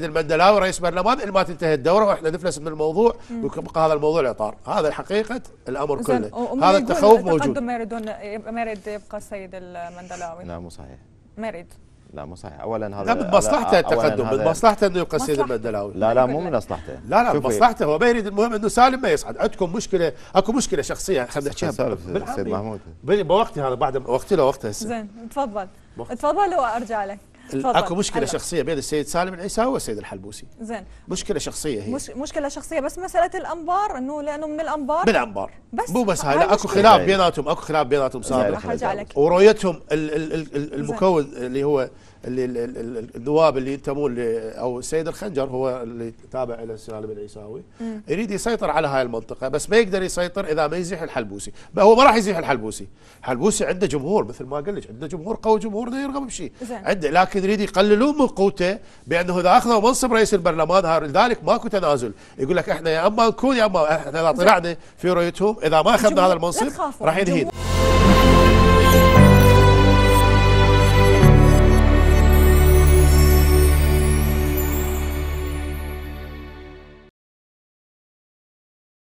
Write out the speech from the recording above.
المندلاوي رئيس برلمان إن ما تنتهي الدوره واحنا نفلس من الموضوع ويبقى هذا الموضوع الاطار، هذا حقيقه الامر كله، هذا التخوف موجود. ما يريدون ما يريد يبقى السيد المندلاوي. لا مو صحيح. ما يريد. لا مو صحيح اولا هذا لا بمصلحته التقدم بمصلحته انه يبقى السيد المندلاوي لا لا مو من مصلحته لا لا بمصلحته هو ما يريد المهم انه سالم ما يصعد عندكم مشكله اكو مشكله شخصيه خلينا نحكيها سالم سيد محمود بوقتي هذا بعد وقتي له وقته هسه زين تفضل تفضل وارجع لك فضل. اكو مشكله أيوة. شخصيه بين السيد سالم العيساوي والسيد الحلبوسي زين مشكله شخصيه هي مش مشكله شخصيه بس مساله الانبار انه لانه من الانبار بالانبار بس مو بس هاي لا اكو خلاف بيناتهم اكو خلاف بيناتهم صار ورؤيتهم المكون اللي هو اللي الذواب اللي ينتمون او السيد الخنجر هو اللي تابع الى سالم العيساوي يريد يسيطر على هاي المنطقه بس ما يقدر يسيطر اذا ما يزيح الحلبوسي هو ما راح يزيح الحلبوسي الحلبوسي عنده جمهور مثل ما قلت لك عنده جمهور قوي جمهورنا يرغب بشيء عنده لكن يريد يقللون من قوته بانه اذا اخذوا منصب رئيس البرلمان لذلك ماكو تنازل يقول لك احنا يا اما نكون يا اما احنا اذا طلعنا في رؤيتهم اذا ما اخذنا هذا المنصب راح ينهينا